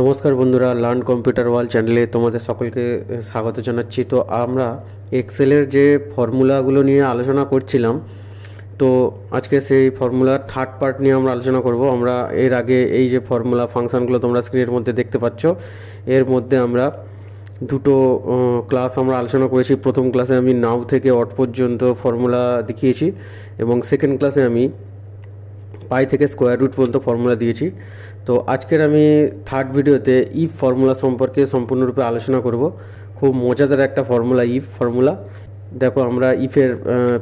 নমস্কার বন্ধুরা learn computer ওয়াল চ্যানেলে তোমাদের সকলকে স্বাগত জানাচ্ছি তো আমরা এক্সেলের যে ফর্মুলাগুলো নিয়ে আলোচনা করছিলাম তো আজকে সেই ফর্মুলার থার্ড পার্ট নিয়ে আমরা আলোচনা করব আমরা এর আগে এই যে ফর্মুলা ফাংশানগুলো তোমরা স্ক্রিনের মধ্যে দেখতে পাচ্ছ এর মধ্যে আমরা দুটো ক্লাস আমরা আলোচনা করেছি প্রথম ক্লাসে আমি নাও থেকে অট পর্যন্ত ফর্মুলা দেখিয়েছি এবং সেকেন্ড ক্লাসে আমি পাই থেকে স্কোয়ার রুট পর্যন্ত ফর্মুলা দিয়েছি তো আজকের আমি থার্ড ভিডিওতে ইফ ফর্মুলা সম্পর্কে সম্পূর্ণরূপে আলোচনা করব খুব মজাদার একটা ফর্মুলা ইফ ফর্মুলা দেখো আমরা ইফের e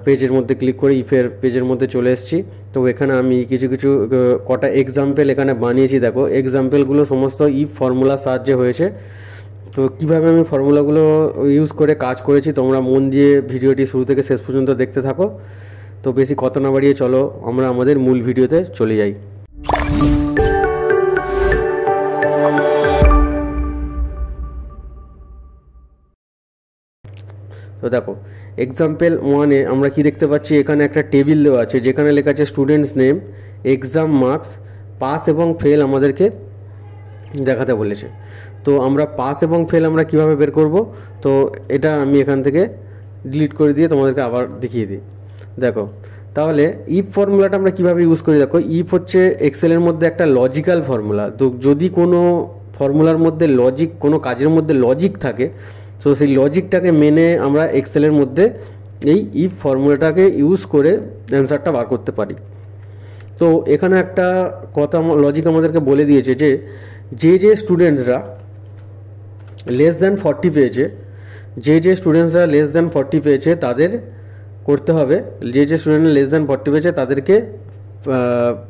পেজের মধ্যে ক্লিক করে ইফের e পেজের মধ্যে চলে এসেছি তো এখানে আমি কিছু কিছু কটা এক্সাম্পল এখানে বানিয়েছি দেখো এক্সাম্পেলগুলো সমস্ত ইফ e ফর্মুলা সাহায্যে হয়েছে তো কীভাবে আমি ফর্মুলাগুলো ইউজ করে কাজ করেছি তোমরা মন দিয়ে ভিডিওটি শুরু থেকে শেষ পর্যন্ত দেখতে থাকো তো বেশি কথা না বাড়িয়ে চলো আমরা আমাদের মূল ভিডিওতে চলে যাই তো দেখো এক্সাম্পল ওয়ানে আমরা কি দেখতে পাচ্ছি এখানে একটা টেবিল দেওয়া আছে যেখানে লেখা আছে students name exam marks pass এবং ফেল আমাদেরকে দেখাতে বলেছে তো আমরা পাস এবং ফেল আমরা কিভাবে বের করব তো এটা আমি এখান থেকে ডিলিট করে দিয়ে তোমাদেরকে আবার দেখিয়ে দিই দেখো তাহলে ইফ ফর্মুলাটা আমরা কীভাবে ইউজ করি দেখো ইফ হচ্ছে এক্সেলের মধ্যে একটা লজিক্যাল ফর্মুলা তো যদি কোনো ফর্মুলার মধ্যে লজিক কোনো কাজের মধ্যে লজিক থাকে সো সেই লজিকটাকে মেনে আমরা এক্সেলের মধ্যে এই ইফ ফর্মুলাটাকে ইউজ করে অ্যান্সারটা বার করতে পারি তো এখানে একটা কথা লজিক আমাদেরকে বলে দিয়েছে যে যে যে স্টুডেন্টসরা লেস দ্যান ফর্টি পেয়েছে যে যে স্টুডেন্টসরা লেস দ্যান ফর্টি পেয়েছে তাদের করতে হবে যে যে স্টুডেন্ট লেস দ্যান ফর্টি পেয়েছে তাদেরকে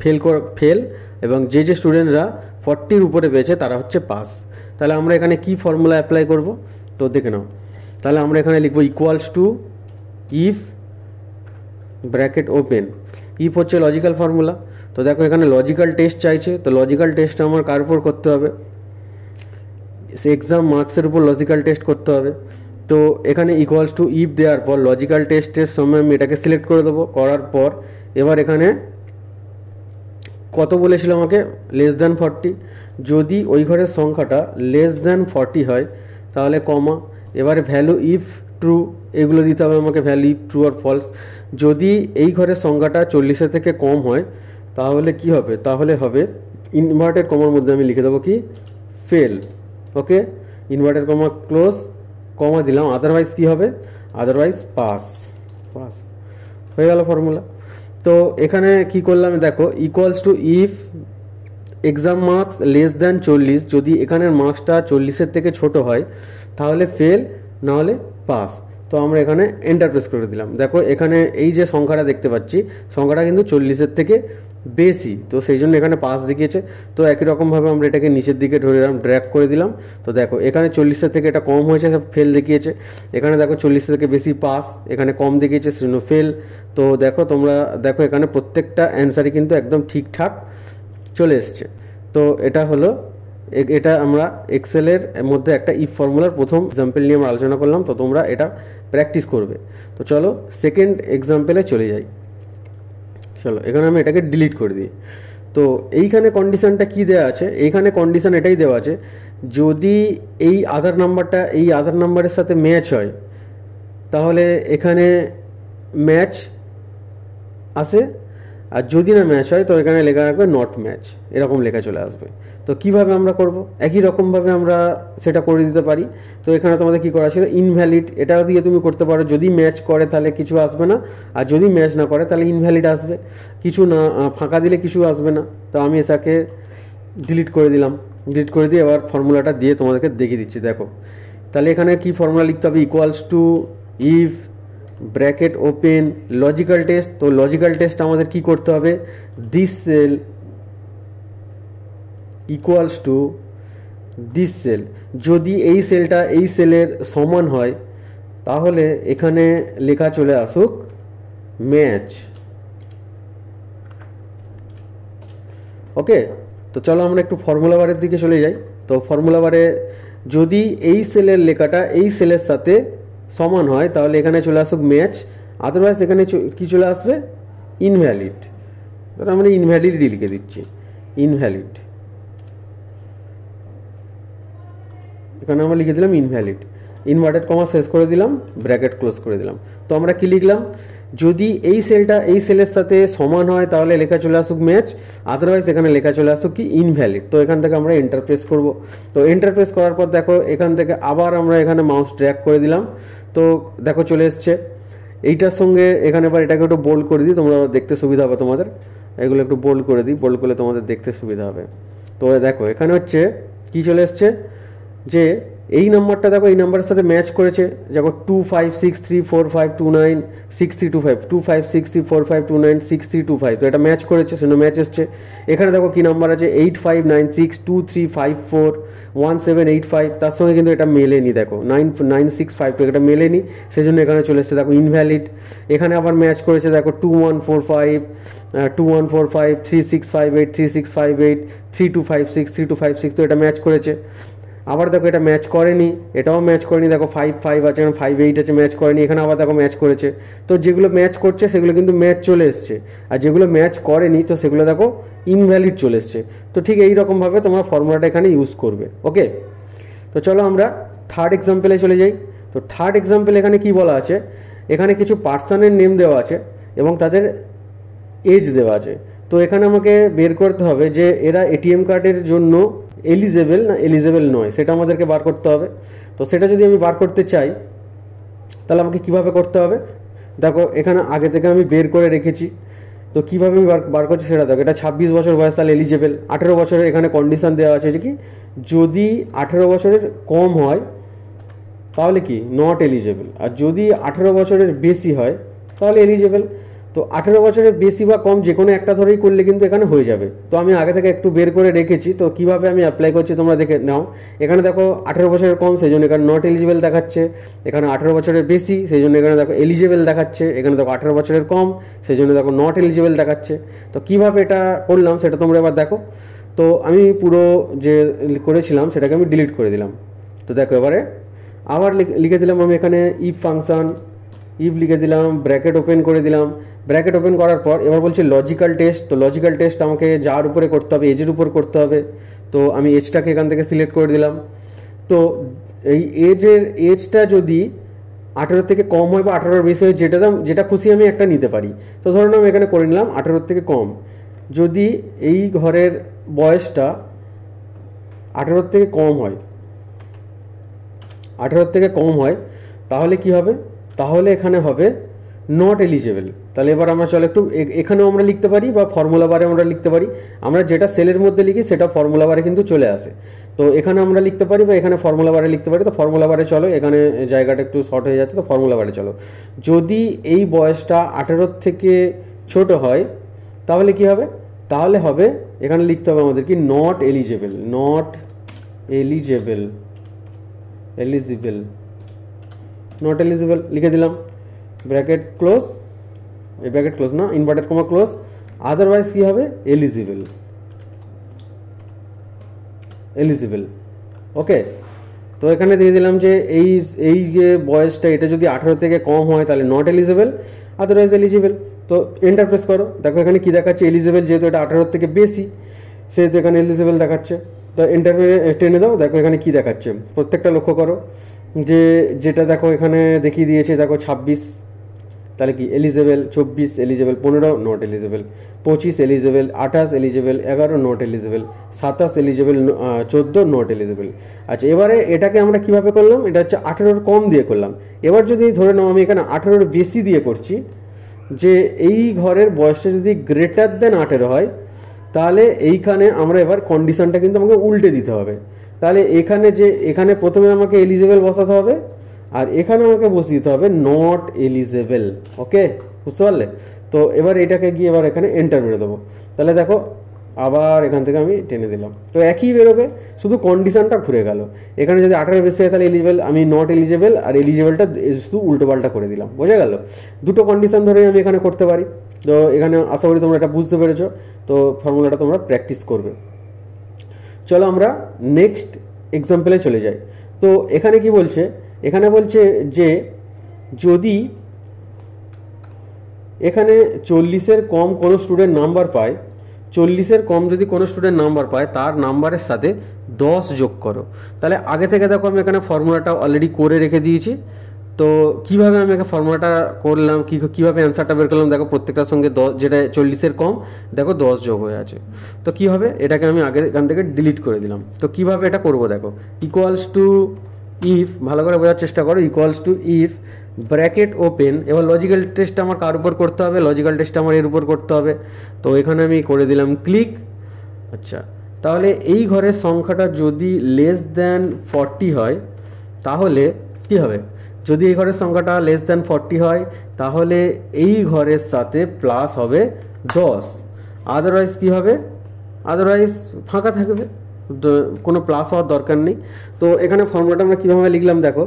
ফেল ফেল এবং যে যে স্টুডেন্টরা ফর্টির উপরে পেয়েছে তারা হচ্ছে পাস তাহলে আমরা এখানে কি ফর্মুলা অ্যাপ্লাই করব তো দেখে নাও তাহলে আমরা এখানে লিখবো equals to if bracket open if হচ্ছে লজিক্যাল ফর্মুলা তো দেখো এখানে লজিক্যাল টেস্ট চাইছে তো লজিক্যাল টেস্টটা আমার কার উপর করতে হবে এক্সাম মার্কসের উপর লজিক্যাল টেস্ট করতে হবে তো এখানে ইকুয়ালস টু ইফ দেওয়ার পর লজিক্যাল টেস্টের সময় আমি এটাকে সিলেক্ট করে দেবো করার পর এবার এখানে কত বলেছিল আমাকে লেস দ্যান ফর্টি যদি ওই ঘরের সংখ্যাটা লেস দ্যান ফর্টি হয় তাহলে কমা এবারে ভ্যালু ইফ ট্রু এগুলো দিতে হবে আমাকে ভ্যালু ইফ ট্রু আর ফলস যদি এই ঘরের সংখ্যাটা চল্লিশের থেকে কম হয় তাহলে কি হবে তাহলে হবে ইনভার্টেড কমার মধ্যে আমি লিখে দেবো কি fail okay inverted comma close comma দিলাম আদারওয়াইজ কি হবে আদারওয়াইজ পাস পাস হয়ে গেল ফর্মুলা তো এখানে কি করলাম দেখো equals to if exam marks less than চল্লিশ যদি এখানের মার্কসটা চল্লিশের থেকে ছোট হয় তাহলে ফেল নাহলে পাস তো আমরা এখানে এন্টারপ্রেস করে দিলাম দেখো এখানে এই যে সংখ্যাটা দেখতে পাচ্ছি সংখ্যাটা কিন্তু চল্লিশের থেকে বেশি তো সেই জন্য এখানে পাস দেখিয়েছে তো একই রকমভাবে আমরা এটাকে নিচের দিকে ধরে দিলাম ড্র্যাক করে দিলাম তো দেখো এখানে চল্লিশের থেকে এটা কম হয়েছে ফেল দেখিয়েছে এখানে দেখো চল্লিশের থেকে বেশি পাস এখানে কম দেখিয়েছে সেজন্য ফেল তো দেখো তোমরা দেখো এখানে প্রত্যেকটা অ্যান্সারই কিন্তু একদম ঠিকঠাক চলে এসছে তো এটা হলো এটা আমরা এক্সেলের মধ্যে একটা ইফ ফর্মুলার প্রথম এক্সাম্পল নিয়ে আমরা আলোচনা করলাম তো তোমরা এটা প্র্যাকটিস করবে তো চলো সেকেন্ড এক্সাম্পলে চলে যাই চলো এখানে আমি এটাকে ডিলিট করে দিই তো এইখানে কন্ডিশানটা কি দেওয়া আছে এইখানে কন্ডিশান এটাই দেওয়া আছে যদি এই আধার নাম্বারটা এই আধার নাম্বারের সাথে ম্যাচ হয় তাহলে এখানে ম্যাচ আসে আর যদি না ম্যাচ হয় তো এখানে লেখা রাখবে নট ম্যাচ এরকম লেখা চলে আসবে তো কিভাবে আমরা করব একই রকমভাবে আমরা সেটা করে দিতে পারি তো এখানে তোমাদের কি করা ছিল ইনভ্যালিড এটা দিয়ে তুমি করতে পারো যদি ম্যাচ করে তাহলে কিছু আসবে না আর যদি ম্যাচ না করে তাহলে ইনভ্যালিড আসবে কিছু না ফাঁকা দিলে কিছু আসবে না তো আমি এটাকে ডিলিট করে দিলাম ডিলিট করে দিয়ে এবার ফর্মুলাটা দিয়ে তোমাদেরকে দেখিয়ে দিচ্ছি দেখো তাহলে এখানে কি ফর্মুলা লিখতে হবে equals to if bracket open logical test তো লজিক্যাল টেস্ট আমাদের কি করতে হবে this cell equals to this cell যদি এই সেলটা এই সেলের সমান হয় তাহলে এখানে লেখা চলে আসুক ম্যাচ ওকে তো চলো আমরা একটু ফর্মুলা বারের দিকে চলে যাই তো ফর্মুলা বারে যদি এই সেলের লেখাটা এই সেলের সাথে সমান হয় তাহলে এখানে চলে আসুক ম্যাচ আদারওয়াইজ এখানে কী চলে আসবে ইনভ্যালিড তাহলে আমরা ইনভ্যালিডই লিখে দিচ্ছি ইনভ্যালিড এখানে আমরা লিখে দিলাম ইনভ্যালিড ইনভার্টেড কমা শেষ করে দিলাম ব্র্যাকেট ক্লোজ করে দিলাম তো আমরা কি লিখলাম যদি এই সেলটা এই সেলের সাথে সমান হয় তাহলে লেখা চলে আসুক ম্যাচ আদারওয়াইজ এখানে লেখা চলে আসুক কি ইনভ্যালিড তো এখান থেকে আমরা এন্টারপ্রেস করব তো এন্টারপ্রেস করার পর দেখো এখান থেকে আবার আমরা এখানে মাউস ট্র্যাক করে দিলাম তো দেখো চলে এসছে এইটার সঙ্গে এখানে এবার এটাকে একটু বোল্ড করে দিই তোমরা দেখতে সুবিধা হবে তোমাদের এগুলো একটু বোল্ড করে দিই বোল্ড করলে তোমাদের দেখতে সুবিধা হবে তো দেখো এখানে হচ্ছে কি চলে এসছে যে এই নাম্বারটা দেখো এই নাম্বারের সাথে ম্যাচ করেছে দেখো two five six three four five two nine six three two five two five six three four five two nine six three two five তো এটা ম্যাচ করেছে সেটা ম্যাচ এসছে এখানে দেখো কী নাম্বার আছে eight five nine six two three five four one seven eight five তার সঙ্গে কিন্তু এটা মেলেনি দেখো nine nine six five two এটা মেলেনি সেজন্য এখানে চলে এসছে দেখো ইনভ্যালিড এখানে আবার ম্যাচ করেছে দেখো two one four five two one four five three six five eight three six five eight three two five six three two five six তো এটা ম্যাচ করেছে আবার দেখো এটা ম্যাচ করেনি এটাও ম্যাচ করেনি দেখো ফাইভ ফাইভ আছে এখন ফাইভ এইট আছে ম্যাচ করেনি এখানে আবার দেখো ম্যাচ করেছে তো যেগুলো ম্যাচ করছে সেগুলো কিন্তু ম্যাচ চলে এসছে আর যেগুলো ম্যাচ করেনি তো সেগুলো দেখো ইনভ্যালিড চলে এসছে তো ঠিক এই রকমভাবে তোমরা ফর্মুলাটা এখানে ইউজ করবে ওকে তো চলো আমরা থার্ড এক্সাম্পলে চলে যাই তো থার্ড এক্সাম্পল এখানে কি বলা আছে এখানে কিছু পার্সনের নেম দেওয়া আছে এবং তাদের এজ দেওয়া আছে তো এখানে আমাকে বের করতে হবে যে এরা এটিএম কার্ডের জন্য এলিজেবেল না এলিজেবেল নয় সেটা আমাদেরকে বার করতে হবে তো সেটা যদি আমি বার করতে চাই তাহলে আমাকে কিভাবে করতে হবে দেখো এখানে আগে থেকে আমি বের করে রেখেছি তো কীভাবে আমি বার করছি সেটা দেখো এটা ছাব্বিশ বছর বয়স তাহলে এলিজেবেল আঠেরো বছরের এখানে কন্ডিশান দেওয়া আছে যে কি যদি আঠেরো বছরের কম হয় তাহলে কি নট এলিজেবেল আর যদি আঠেরো বছরের বেশি হয় তাহলে এলিজেবেল তো আঠেরো বছরের বেশি বা কম যে কোনো একটা ধরেই করলে কিন্তু এখানে হয়ে যাবে তো আমি আগে থেকে একটু বের করে রেখেছি তো কিভাবে আমি অ্যাপ্লাই করছি তোমরা দেখে নাও এখানে দেখো আঠেরো বছরের কম সেই জন্য এখানে নট এলিজিবল দেখাচ্ছে এখানে আঠেরো বছরের বেশি সেই জন্য এখানে দেখো এলিজিবল দেখাচ্ছে এখানে দেখো আঠেরো বছরের কম সেই জন্য দেখো নট এলিজিবল দেখাচ্ছে তো কিভাবে এটা করলাম সেটা তোমরা এবার দেখো তো আমি পুরো যে করেছিলাম সেটাকে আমি ডিলিট করে দিলাম তো দেখো এবারে আবার লিখে দিলাম আমি এখানে ইফ ফাংশন ইভ লিখে দিলাম ব্র্যাকেট ওপেন করে দিলাম ব্র্যাকেট ওপেন করার পর এবার বলছি লজিক্যাল টেস্ট তো লজিক্যাল টেস্ট আমাকে যার উপরে করতে হবে এজের উপর করতে হবে তো আমি এজটাকে এখান থেকে সিলেক্ট করে দিলাম তো এই এজের এজটা যদি আঠেরো থেকে কম হয় বা আঠেরোর বেশি হয় যেটা দাম যেটা খুশি আমি একটা নিতে পারি তো ধরুন আমি এখানে করে নিলাম আঠেরোর থেকে কম যদি এই ঘরের বয়সটা আঠেরোর থেকে কম হয় আঠেরোর থেকে কম হয় তাহলে কি হবে তাহলে এখানে হবে নট এলিজেবল তাহলে এবার আমরা চলো একটু এখানেও আমরা লিখতে পারি বা ফর্মুলা বারে আমরা লিখতে পারি আমরা যেটা সেলের মধ্যে লিখি সেটা ফর্মুলা বারে কিন্তু চলে আসে তো এখানে আমরা লিখতে পারি বা এখানে ফর্মুলা বারে লিখতে পারি তো ফর্মুলা বারে চলো এখানে জায়গাটা একটু শর্ট হয়ে যাচ্ছে তো ফর্মুলা বারে চলো যদি এই বয়সটা আঠেরোর থেকে ছোট হয় তাহলে কি হবে তাহলে হবে এখানে লিখতে হবে আমাদের কি not eligible not eligible eligible not eligible লিখে দিলাম ব্র্যাকেট ক্লোজ এই ব্র্যাকেট ক্লোজ না ইনভার্টেড কমা ক্লোজ আদারওয়াইজ কী হবে এলিজিবল এলিজিবল ওকে তো এখানে দিয়ে দিলাম যে এই এই যে বয়সটা এটা যদি আঠেরো থেকে কম হয় তাহলে নট এলিজিবল আদারওয়াইজ এলিজিবল তো এন্টারপ্রেস করো দেখো এখানে কী দেখাচ্ছে এলিজিবল যেহেতু এটা আঠারোর থেকে বেশি সেহেতু এখানে এলিজিবল দেখাচ্ছে তো এন্টার টেনে দাও দেখো এখানে কি দেখাচ্ছে প্রত্যেকটা লক্ষ্য করো যে যেটা দেখো এখানে দেখিয়ে দিয়েছে দেখো ছাব্বিশ তাহলে কি এলিজেবেল চব্বিশ এলিজেবেল পনেরো নট এলিজেবেল পঁচিশ এলিজেবেল আঠাশ এলিজেবেল এগারো নট এলিজেবেল সাতাশ এলিজেবেল চোদ্দো নট এলিজেবেল আচ্ছা এবারে এটাকে আমরা কিভাবে করলাম এটা হচ্ছে আঠেরোর কম দিয়ে করলাম এবার যদি ধরে নাও আমি এখানে আঠেরোর বেশি দিয়ে করছি যে এই ঘরের বয়সটা যদি গ্রেটার দেন আঠেরো হয় তাহলে এইখানে আমরা এবার কন্ডিশনটা কিন্তু আমাকে উল্টে দিতে হবে তাহলে এখানে যে এখানে প্রথমে আমাকে এলিজেবেল বসাতে হবে আর এখানে আমাকে বসিয়ে দিতে হবে নট এলিজেবেল ওকে বুঝতে পারলে তো এবার এটাকে গিয়ে এবার এখানে এন্টার মেরে দেবো তাহলে দেখো আবার এখান থেকে আমি টেনে দিলাম তো একই বেরোবে শুধু কন্ডিশানটা ঘুরে গেল এখানে যদি আঠারো বেশি হয় তাহলে এলিজেবল আমি নট এলিজেবল আর এলিজেবলটা শুধু উল্টোপাল্টা করে দিলাম বোঝা গেল দুটো কন্ডিশন ধরে আমি এখানে করতে পারি তো এখানে আশা করি তোমরা এটা বুঝতে পেরেছো তো ফর্মুলাটা তোমরা প্র্যাকটিস করবে চলো আমরা নেক্সট এক্সাম্পলে চলে যাই তো এখানে কি বলছে এখানে বলছে যে যদি এখানে চল্লিশের কম কোনো স্টুডেন্ট নাম্বার পায় চল্লিশের কম যদি কোনো স্টুডেন্ট নাম্বার পায় তার নাম্বারের সাথে দশ যোগ করো তাহলে আগে থেকে দেখো আমি এখানে ফর্মুলাটা অলরেডি করে রেখে দিয়েছি তো কীভাবে আমি একে ফর্মুলাটা করলাম কী কীভাবে অ্যান্সারটা বের করলাম দেখো প্রত্যেকটার সঙ্গে দশ যেটা চল্লিশের কম দেখো দশ যোগ হয়ে আছে তো কী হবে এটাকে আমি আগে এখান থেকে ডিলিট করে দিলাম তো কীভাবে এটা করবো দেখো ইকুয়ালস টু ইফ ভালো করে বোঝার চেষ্টা করো equals to if bracket open এবার লজিক্যাল টেস্ট আমার কার উপর করতে হবে লজিক্যাল টেস্ট আমার এর উপর করতে হবে তো এখানে আমি করে দিলাম ক্লিক আচ্ছা তাহলে এই ঘরের সংখ্যাটা যদি লেস দ্যান ফর্টি হয় তাহলে কি হবে যদি এই ঘরের সংখ্যাটা লেস দ্যান ফর্টি হয় তাহলে এই ঘরের সাথে প্লাস হবে দশ আদারওয়াইজ কী হবে আদারওয়াইজ ফাঁকা থাকবে কোনো প্লাস হওয়ার দরকার নেই তো এখানে ফর্মুলাটা আমরা কীভাবে লিখলাম দেখো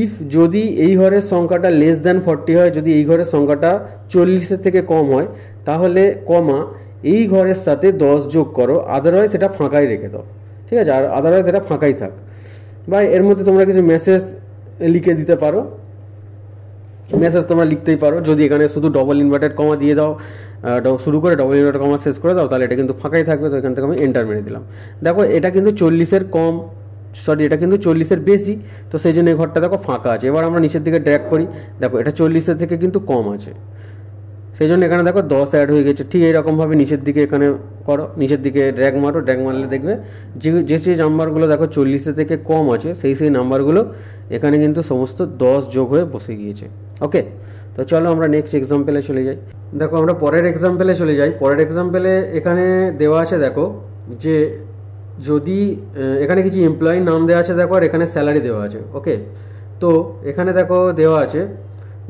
ইফ যদি এই ঘরের সংখ্যাটা লেস দ্যান ফর্টি হয় যদি এই ঘরের সংখ্যাটা চল্লিশের থেকে কম হয় তাহলে কমা এই ঘরের সাথে দশ যোগ করো আদারওয়াইজ সেটা ফাঁকাই রেখে দাও ঠিক আছে আর আদারওয়াইজ এটা ফাঁকাই থাক বা এর মধ্যে তোমরা কিছু মেসেজ লিখে দিতে পারো মেসেজ তোমরা লিখতেই পারো যদি এখানে শুধু ডবল ইনভার্টেড কমা দিয়ে দাও শুরু করে ডবল ইনভার্টেড কমা শেষ করে দাও তাহলে এটা কিন্তু ফাঁকাই থাকবে তো এখান থেকে আমি এন্টার মেরে দিলাম দেখো এটা কিন্তু চল্লিশের কম সরি এটা কিন্তু চল্লিশের বেশি তো সেই জন্য এই ঘরটা দেখো ফাঁকা আছে এবার আমরা নিচের দিকে ড্র্যাক করি দেখো এটা চল্লিশের থেকে কিন্তু কম আছে সেই জন্য এখানে দেখো দশ অ্যাড হয়ে গেছে ঠিক এইরকমভাবে নিচের দিকে এখানে করো নিচের দিকে ড্র্যাগ মারো ড্র্যাগ মারলে দেখবে যে যে নাম্বারগুলো দেখো চল্লিশে থেকে কম আছে সেই সেই নাম্বারগুলো এখানে কিন্তু সমস্ত দশ যোগ হয়ে বসে গিয়েছে ওকে তো চলো আমরা নেক্সট এক্সাম্পেলে চলে যাই দেখো আমরা পরের এক্সাম্পেলে চলে যাই পরের এক্সাম্পেলে এখানে দেওয়া আছে দেখো যে যদি এখানে কিছু এমপ্লয়ির নাম দেওয়া আছে দেখো আর এখানে স্যালারি দেওয়া আছে ওকে তো এখানে দেখো দেওয়া আছে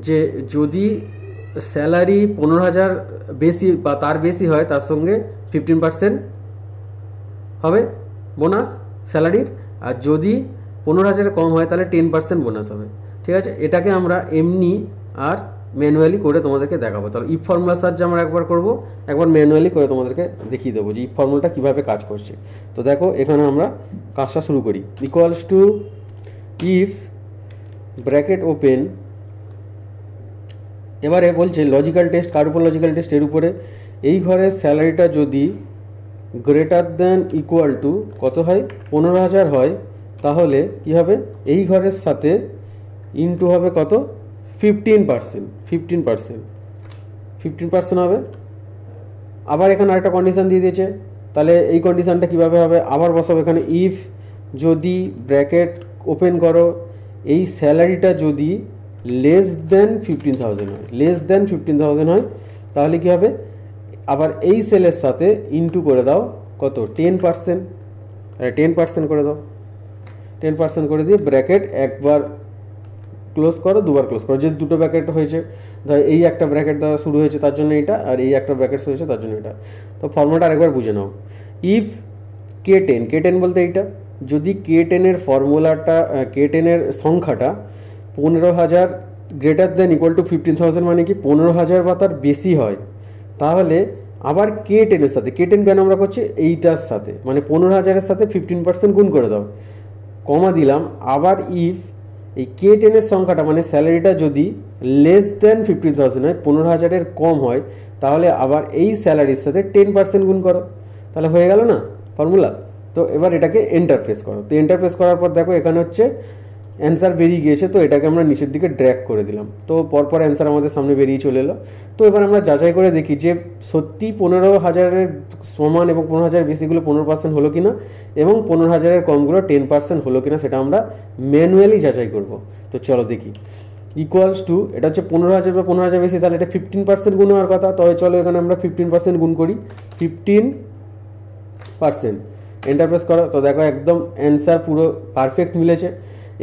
যে যদি স্যালারি পনেরো হাজার বেশি বা তার বেশি হয় তার সঙ্গে ফিফটিন পার্সেন্ট হবে বোনাস স্যালারির আর যদি পনেরো হাজার কম হয় তাহলে টেন পার্সেন্ট বোনাস হবে ঠিক আছে এটাকে আমরা এমনি আর ম্যানুয়ালি করে তোমাদেরকে দেখাবো তাহলে ইফ ফর্মুলা সার্চ আমরা একবার করব একবার ম্যানুয়ালি করে তোমাদেরকে দেখিয়ে দেবো যে ইফ ফর্মুলাটা কীভাবে কাজ করছে তো দেখো এখানে আমরা কাজটা শুরু করি equals to if bracket open এবারে বলছে লজিক্যাল টেস্ট কার উপর লজিক্যাল টেস্ট এর উপরে এই ঘরের স্যালারিটা যদি গ্রেটার দ্যান ইকুয়াল টু কত হয় পনেরো হাজার হয় তাহলে কী হবে এই ঘরের সাথে ইনটু হবে কত fifteen percent fifteen percent fifteen percent হবে আবার এখানে আরেকটা কন্ডিশান দিয়ে দিয়েছে তাহলে এই কন্ডিশানটা কীভাবে হবে আবার বসাবো এখানে ইফ যদি ব্র্যাকেট ওপেন করো এই স্যালারিটা যদি লেস দেন ফিফটিন থাউজেন্ড হয় লেস দেন ফিফটিন থাউজেন্ড হয় তাহলে কী হবে আবার এই সেলের সাথে ইনটু করে দাও কত টেন পার্সেন্ট টেন পার্সেন্ট করে দাও টেন পার্সেন্ট করে দিয়ে ব্র্যাকেট একবার ক্লোজ করো দুবার ক্লোজ করো যে দুটো ব্র্যাকেট হয়েছে ধর এই একটা ব্র্যাকেট দ্বারা শুরু হয়েছে তার জন্য এটা আর এই একটা ব্র্যাকেট হয়েছে তার জন্য এটা তো ফর্মুলাটা আরেকবার বুঝে নাও if K ten K ten বলতে এইটা যদি কে টেনের ফর্মুলাটা কে টেনের সংখ্যাটা পনেরো হাজার greater than equal to fifteen thousand মানে কি পনেরো হাজার বা তার বেশি হয় তাহলে আবার কে টেনের সাথে কে টেন কেন আমরা করছি এইটার সাথে মানে পনেরো হাজারের সাথে ফিফটিন পার্সেন্ট গুণ করে দাও কমা দিলাম আবার ইফ এই কে টেনের সংখ্যাটা মানে স্যালারিটা যদি লেস দেন ফিফটিন থাউজেন্ড হয় পনেরো হাজারের কম হয় তাহলে আবার এই স্যালারির সাথে টেন পার্সেন্ট গুণ করো তাহলে হয়ে গেল না ফর্মুলা তো এবার এটাকে এন্টারপ্রেস করো তো এন্টারপ্রেস করার পর দেখো এখানে হচ্ছে অ্যান্সার বেরিয়ে গিয়েছে তো এটাকে আমরা নিচের দিকে ড্র্যাক করে দিলাম তো পরপর অ্যান্সার আমাদের সামনে বেরিয়ে চলে এলো তো এবার আমরা যাচাই করে দেখি যে সত্যি পনেরো হাজারের সমান এবং পনেরো হাজার বেশিগুলো পনেরো পার্সেন্ট হলো কিনা এবং পনেরো হাজারের কমগুলো টেন পার্সেন্ট হলো কিনা সেটা আমরা ম্যানুয়ালি যাচাই করব তো চলো দেখি ইকুয়ালস টু এটা হচ্ছে পনেরো হাজার বা পনেরো হাজার বেশি তাহলে এটা ফিফটিন পার্সেন্ট গুণ হওয়ার কথা তবে চলো এখানে আমরা ফিফটিন পার্সেন্ট গুণ করি ফিফটিন পার্সেন্ট এন্টারপ্রেস করো তো দেখো একদম অ্যান্সার পুরো পারফেক্ট মিলেছে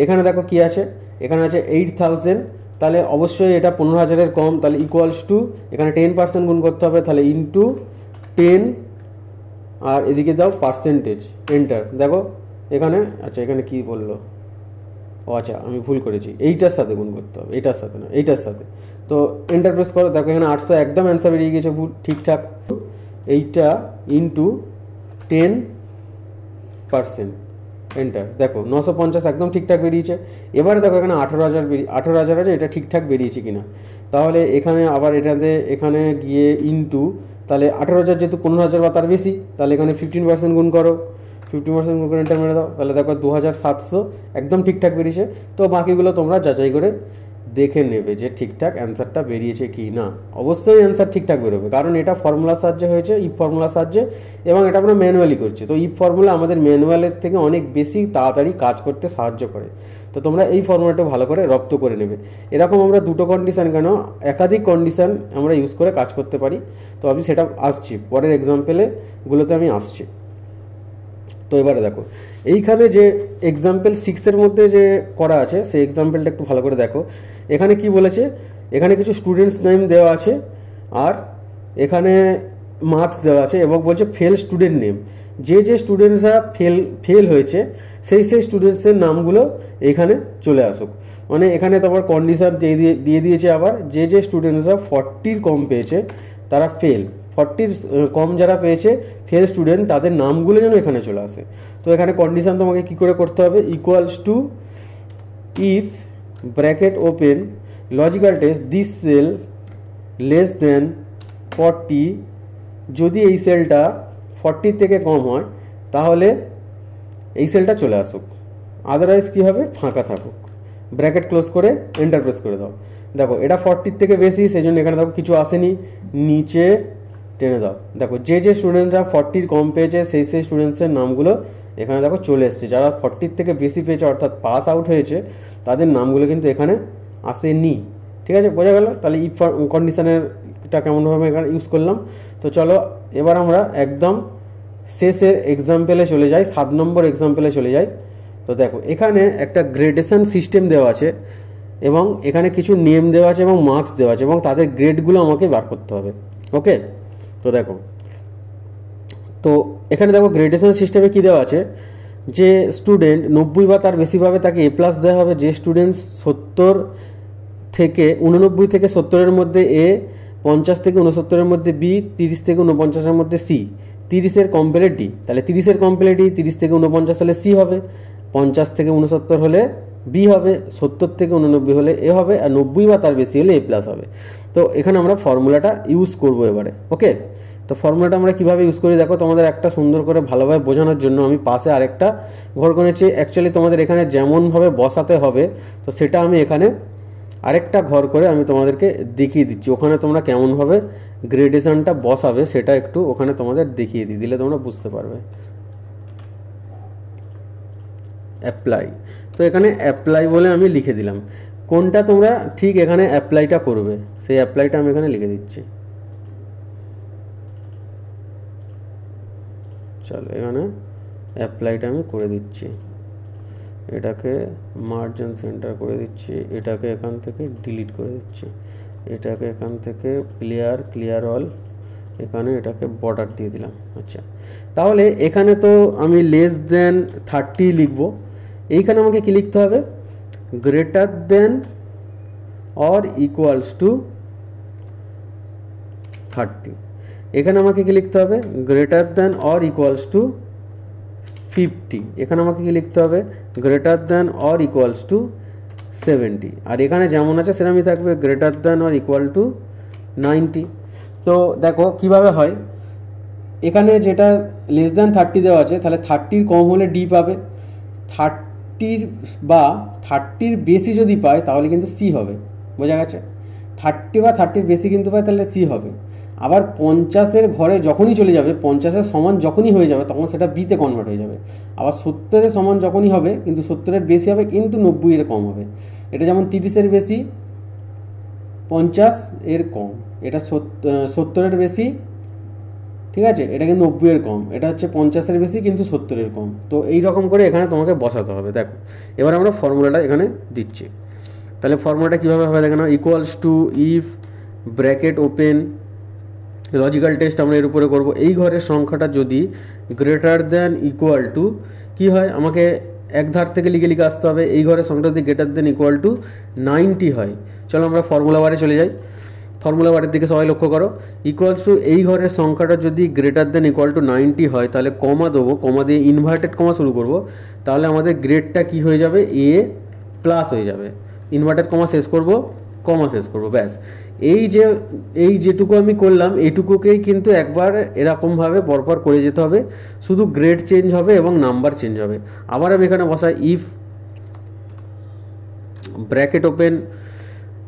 এখানে দেখো কি আছে এখানে আছে এইট থাউজেন্ড তাহলে অবশ্যই এটা পনেরো হাজারের কম তাহলে ইকুয়ালস টু এখানে টেন পার্সেন্ট গুণ করতে হবে তাহলে ইন্টু টেন আর এদিকে দাও পার্সেন্টেজ এন্টার দেখো এখানে আচ্ছা এখানে কি বললো ও আচ্ছা আমি ভুল করেছি এইটার সাথে গুণ করতে হবে এইটার সাথে না এইটার সাথে তো এন্টার প্রেস করো দেখো এখানে আটশো একদম অ্যান্সার বেরিয়ে গেছে ভুল ঠিকঠাক এইটা ইন্টু টেন পার্সেন্ট এন্টার দেখো নশো পঞ্চাশ একদম ঠিকঠাক বেরিয়েছে এবারে দেখো এখানে আঠেরো হাজার বেরিয়ে আঠেরো হাজার আছে এটা ঠিকঠাক বেরিয়েছে কিনা তাহলে এখানে আবার এটাতে এখানে গিয়ে ইনটু তাহলে আঠেরো হাজার যেহেতু পনেরো হাজার বা তার বেশি তাহলে এখানে ফিফটিন পার্সেন্ট গুণ করো ফিফটিন পার্সেন্ট গুণ করে এন্টার মেরে দাও তাহলে দেখো দু হাজার সাতশো একদম ঠিকঠাক বেরিয়েছে তো বাকিগুলো তোমরা যাচাই করে দেখে নেবে যে ঠিকঠাক অ্যান্সারটা বেরিয়েছে কি না অবশ্যই অ্যান্সার ঠিকঠাক বেরোবে কারণ এটা ফর্মুলার সাহায্যে হয়েছে ইফ ফর্মুলার সাহায্যে এবং এটা আমরা ম্যানুয়ালি করছি তো ইফ ফর্মুলা আমাদের ম্যানুয়ালের থেকে অনেক বেশি তাড়াতাড়ি কাজ করতে সাহায্য করে তো তোমরা এই ফর্মুলাটা ভালো করে রপ্ত করে নেবে এরকম আমরা দুটো কন্ডিশান কেন একাধিক কন্ডিশান আমরা ইউজ করে কাজ করতে পারি তো আমি সেটা আসছি পরের এক্সাম্পলেগুলোতে আমি আসছি তো এবারে দেখো এইখানে যে এক্সাম্পল সিক্সের মধ্যে যে করা আছে সেই এক্সাম্পলটা একটু ভালো করে দেখো এখানে কি বলেছে এখানে কিছু স্টুডেন্টস নেম দেওয়া আছে আর এখানে মার্কস দেওয়া আছে এবং বলছে ফেল স্টুডেন্ট নেম যে যে স্টুডেন্টসরা ফেল ফেল হয়েছে সেই সেই স্টুডেন্টসের নামগুলো এখানে চলে আসুক মানে এখানে তারপর কন্ডিশন দিয়ে দিয়ে দিয়েছে আবার যে যে স্টুডেন্টসরা ফর্টির কম পেয়েছে তারা ফেল ফর্টির কম যারা পেয়েছে ফেল স্টুডেন্ট তাদের নামগুলো যেন এখানে চলে আসে তো এখানে কন্ডিশান তোমাকে কি করে করতে হবে equals to if bracket open logical test this cell less than forty যদি এই সেলটা ফর্টির থেকে কম হয় তাহলে এই সেলটা চলে আসুক আদারওয়াইজ কী হবে ফাঁকা থাকুক ব্র্যাকেট ক্লোজ করে এন্টারপ্রেস করে দাও দেখো এটা ফর্টির থেকে বেশি সেই জন্য এখানে দেখো কিছু আসেনি নিচে টেনে দাও দেখো যে যে স্টুডেন্টরা ফর্টির কম পেয়েছে সেই সেই স্টুডেন্টসের নামগুলো এখানে দেখো চলে এসছে যারা ফর্টির থেকে বেশি পেয়েছে অর্থাৎ পাস আউট হয়েছে তাদের নামগুলো কিন্তু এখানে আসেনি ঠিক আছে বোঝা গেল তাহলে ইফ কন্ডিশনেরটা কেমনভাবে এখানে ইউজ করলাম তো চলো এবার আমরা একদম শেষের এক্সাম্পেলে চলে যাই সাত নম্বর এক্সাম্পেলে চলে যাই তো দেখো এখানে একটা গ্রেডেশন সিস্টেম দেওয়া আছে এবং এখানে কিছু নেম দেওয়া আছে এবং মার্কস দেওয়া আছে এবং তাদের গ্রেডগুলো আমাকে বার করতে হবে ওকে তো দেখো তো এখানে দেখো গ্রেডেশন সিস্টেমে কী দেওয়া আছে যে স্টুডেন্ট নব্বই বা তার বেশিভাবে তাকে এ প্লাস দেওয়া হবে যে স্টুডেন্ট সত্তর থেকে উননব্বই থেকে সত্তরের মধ্যে এ পঞ্চাশ থেকে উনসত্তরের মধ্যে বি তিরিশ থেকে উনপঞ্চাশের মধ্যে সি তিরিশের কম ডি তাহলে তিরিশের কম ডি তিরিশ থেকে উনপঞ্চাশ হলে সি হবে পঞ্চাশ থেকে উনসত্তর হলে বি হবে সত্তর থেকে উননব্বই হলে এ হবে আর নব্বই বা তার বেশি হলে এ প্লাস হবে তো এখানে আমরা ফর্মুলাটা ইউজ করব এবারে ওকে তো ফর্মুলাটা আমরা কীভাবে ইউজ করি দেখো তোমাদের একটা সুন্দর করে ভালোভাবে বোঝানোর জন্য আমি পাশে আরেকটা ঘর করেছি অ্যাকচুয়ালি তোমাদের এখানে যেমনভাবে বসাতে হবে তো সেটা আমি এখানে আরেকটা ঘর করে আমি তোমাদেরকে দেখিয়ে দিচ্ছি ওখানে তোমরা কেমনভাবে গ্রেডেশনটা বসাবে সেটা একটু ওখানে তোমাদের দেখিয়ে দিই দিলে তোমরা বুঝতে পারবে অ্যাপ্লাই তো এখানে অ্যাপ্লাই বলে আমি লিখে দিলাম কোনটা তোমরা ঠিক এখানে অ্যাপ্লাইটা করবে সেই অ্যাপ্লাইটা আমি এখানে লিখে দিচ্ছি চলো এখানে অ্যাপ্লাইটা আমি করে দিচ্ছি এটাকে মার্জিন সেন্টার করে দিচ্ছি এটাকে এখান থেকে ডিলিট করে দিচ্ছি এটাকে এখান থেকে ক্লিয়ার ক্লিয়ার অল এখানে এটাকে বর্ডার দিয়ে দিলাম আচ্ছা তাহলে এখানে তো আমি লেস দেন থার্টি লিখবো এইখানে আমাকে কী লিখতে হবে greater than or equals to 30 এখানে আমাকে কি লিখতে হবে greater than or equals to fifty এখানে আমাকে কি লিখতে হবে greater than or equals to 70 আর এখানে যেমন আছে সেরমই থাকবে greater than or equal to ninety তো দেখো কিভাবে হয় এখানে যেটা লেস দ্যান থার্টি দেওয়া আছে তাহলে থার্টির কম হলে ডি পাবে থার্টির বা থার্টির বেশি যদি পায় তাহলে কিন্তু সি হবে বোঝা গেছে থার্টি বা থার্টির বেশি কিন্তু পায় তাহলে সি হবে আবার পঞ্চাশের ঘরে যখনই চলে যাবে পঞ্চাশের সমান যখনই হয়ে যাবে তখন সেটা বিতে কনভার্ট হয়ে যাবে আবার সত্তরের সমান যখনই হবে কিন্তু সত্তরের বেশি হবে কিন্তু নব্বইয়ের কম হবে এটা যেমন তিরিশের বেশি পঞ্চাশ এর কম এটা সত্তরের বেশি ঠিক আছে এটা কিন্তু নব্বইয়ের কম এটা হচ্ছে পঞ্চাশের বেশি কিন্তু সত্তরের কম তো এই রকম করে এখানে তোমাকে বসাতে হবে দেখো এবার আমরা ফর্মুলাটা এখানে দিচ্ছি তাহলে ফর্মুলাটা কীভাবে হবে দেখে equals to if bracket open logical test আমরা এর উপরে করবো এই ঘরের সংখ্যাটা যদি গ্রেটার দ্যান ইকুয়াল টু কী হয় আমাকে এক ধার থেকে লিখে লিখে আসতে হবে এই ঘরের সংখ্যাটা যদি greater than equal to ninety হয় চলো আমরা ফর্মুলা বারে চলে যাই ফর্মুলা ওয়ার্ডের দিকে সবাই লক্ষ্য করো ইকুয়ালস টু এই ঘরের সংখ্যাটা যদি greater than equal to ninety হয় তাহলে কমা দেবো কমা দিয়ে ইনভার্টেড কমা শুরু করব তাহলে আমাদের গ্রেডটা কি হয়ে যাবে এ প্লাস হয়ে যাবে ইনভার্টেড কমা শেষ করব কমা শেষ করব ব্যাস এই যে এই যেটুকু আমি করলাম এইটুকুকেই কিন্তু একবার এরকমভাবে পরপর করে যেতে হবে শুধু গ্রেড চেঞ্জ হবে এবং নাম্বার চেঞ্জ হবে আবার আমি এখানে বসাই ইফ ব্র্যাকেট ওপেন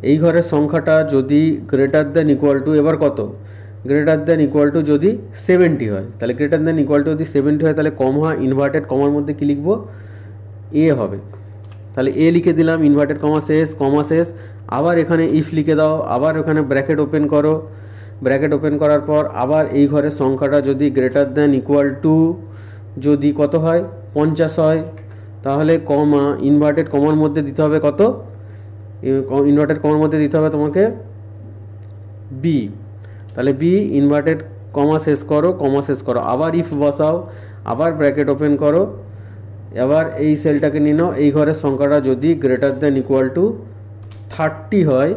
এই ঘরের সংখ্যাটা যদি গ্রেটার দ্যান ইকুয়াল টু এবার কত গ্রেটার দ্যান ইকুয়াল টু যদি সেভেন্টি হয় তাহলে গ্রেটার দ্যান ইকুয়াল টু যদি সেভেন্টি হয় তাহলে কম হয় ইনভার্টেড কমার মধ্যে কী লিখব এ হবে তাহলে এ লিখে দিলাম ইনভার্টেড কমা শেষ কমা শেষ আবার এখানে ইফ লিখে দাও আবার ওখানে ব্র্যাকেট ওপেন করো ব্র্যাকেট ওপেন করার পর আবার এই ঘরের সংখ্যাটা যদি গ্রেটার দ্যান ইকুয়াল টু যদি কত হয় পঞ্চাশ হয় তাহলে কমা ইনভার্টেড কমার মধ্যে দিতে হবে কত ইনভার্টেড কমার মধ্যে দিতে হবে তোমাকে বি তাহলে বি ইনভার্টেড কমা শেষ করো কমা শেষ করো আবার ইফ বসাও আবার ব্র্যাকেট ওপেন করো এবার এই সেলটাকে নিয়ে নাও এই ঘরের সংখ্যাটা যদি greater than equal to thirty হয়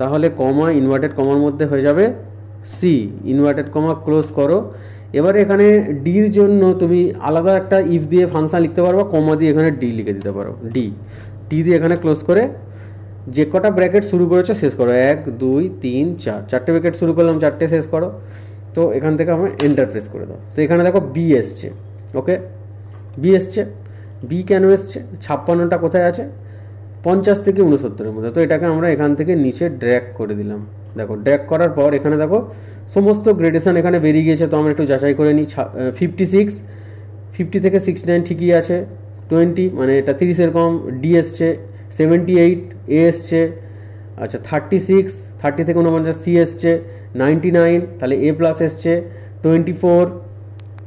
তাহলে কমা ইনভার্টেড কমার মধ্যে হয়ে যাবে সি ইনভার্টেড কমা ক্লোজ করো এবার এখানে ডির জন্য তুমি আলাদা একটা ইফ দিয়ে ফাংশন লিখতে পারবা কমা দিয়ে এখানে ডি লিখে দিতে পারো ডি ডি দিয়ে এখানে ক্লোজ করে যে কটা ব্র্যাকেট শুরু করেছো শেষ করো এক দুই তিন চার চারটে ব্র্যাকেট শুরু করলাম চারটে শেষ করো তো এখান থেকে আমি এন্টার প্রেস করে দাও তো এখানে দেখো বি এসছে ওকে বি এসছে বি কেন এসছে ছাপ্পান্নটা কোথায় আছে পঞ্চাশ থেকে উনসত্তরের মধ্যে তো এটাকে আমরা এখান থেকে নিচে ড্র্যাক করে দিলাম দেখো ড্র্যাক করার পর এখানে দেখো সমস্ত গ্রেডেশন এখানে বেরিয়ে গিয়েছে তো আমরা একটু যাচাই করে নিই ফিফটি সিক্স ফিফটি থেকে সিক্সটি নাইন ঠিকই আছে টোয়েন্টি মানে এটা তিরিশের কম ডি এসছে সেভেন্টি এইট এ এসছে আচ্ছা থার্টি সিক্স থার্টি থেকে উনপঞ্চাশ সি এসছে নাইনটি নাইন তাহলে এ প্লাস এসছে টোয়েন্টি ফোর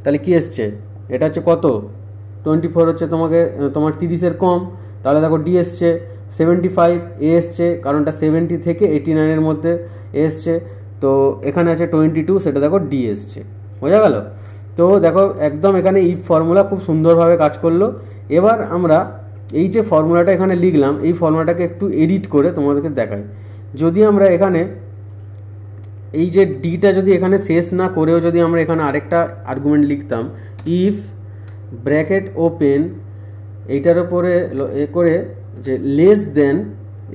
তাহলে কী এসছে এটা হচ্ছে কত টোয়েন্টি ফোর হচ্ছে তোমাকে তোমার তিরিশের কম তাহলে দেখো ডি এসছে সেভেন্টি ফাইভ এ এসছে কারণটা সেভেন্টি থেকে এইটি নাইনের মধ্যে এসছে তো এখানে আছে টোয়েন্টি টু সেটা দেখো ডি এসছে বোঝা গেল তো দেখো একদম এখানে ই e ফর্মুলা খুব সুন্দরভাবে কাজ করলো এবার আমরা এই যে ফর্মুলাটা এখানে লিখলাম এই ফর্মুলাটাকে একটু এডিট করে তোমাদেরকে দেখাই যদি আমরা এখানে এই যে ডিটা যদি এখানে সেস না করেও যদি আমরা এখানে আরেকটা আর্গুমেন্ট লিখতাম ইফ ব্র্যাকেট ওপেন এটার উপরে এ করে যে লেস দ্যান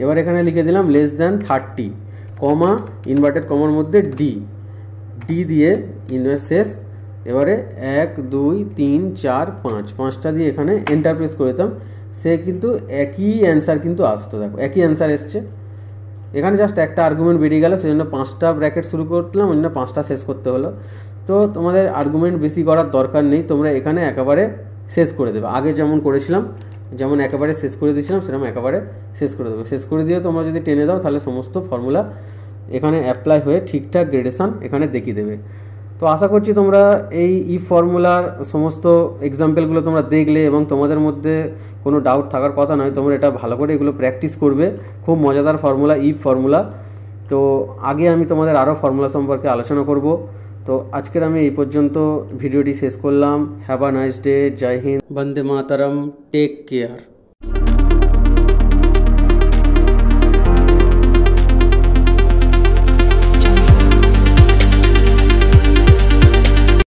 এবারে এখানে লিখে দিলাম লেস দ্যান 30 কমা ইনভার্টেড কমার মধ্যে ডি ডি দিয়ে ইনভার্স সেস এবারে 1 2 3 4 5 পাঁচটা দিয়ে এখানে এন্টার প্রেস করতোম সে কিন্তু একই অ্যান্সার কিন্তু আসতো দেখো একই অ্যান্সার এসছে এখানে জাস্ট একটা আর্গুমেন্ট বেরিয়ে সেই সেজন্য পাঁচটা ব্র্যাকেট শুরু করলাম ওই জন্য পাঁচটা শেষ করতে হলো তো তোমাদের আর্গুমেন্ট বেশি করার দরকার নেই তোমরা এখানে একেবারে শেষ করে দেবে আগে যেমন করেছিলাম যেমন একেবারে শেষ করে দিয়েছিলাম সেরকম একেবারে শেষ করে দেবে শেষ করে দিয়ে তোমরা যদি টেনে দাও তাহলে সমস্ত ফর্মুলা এখানে অ্যাপ্লাই হয়ে ঠিকঠাক গ্রেডেশান এখানে দেখিয়ে দেবে তো আশা করছি তোমরা এই ই ফর্মুলার সমস্ত এক্সাম্পলগুলো তোমরা দেখলে এবং তোমাদের মধ্যে কোনো ডাউট থাকার কথা নয় তোমরা এটা ভালো করে এগুলো প্র্যাকটিস করবে খুব মজাদার ফর্মুলা ই ফর্মুলা তো আগে আমি তোমাদের আরও ফর্মুলা সম্পর্কে আলোচনা করব তো আজকের আমি এই পর্যন্ত ভিডিওটি শেষ করলাম হ্যাভ আ নাইস ডে জয় হিন্দ বন্দে মাতারম টেক কেয়ার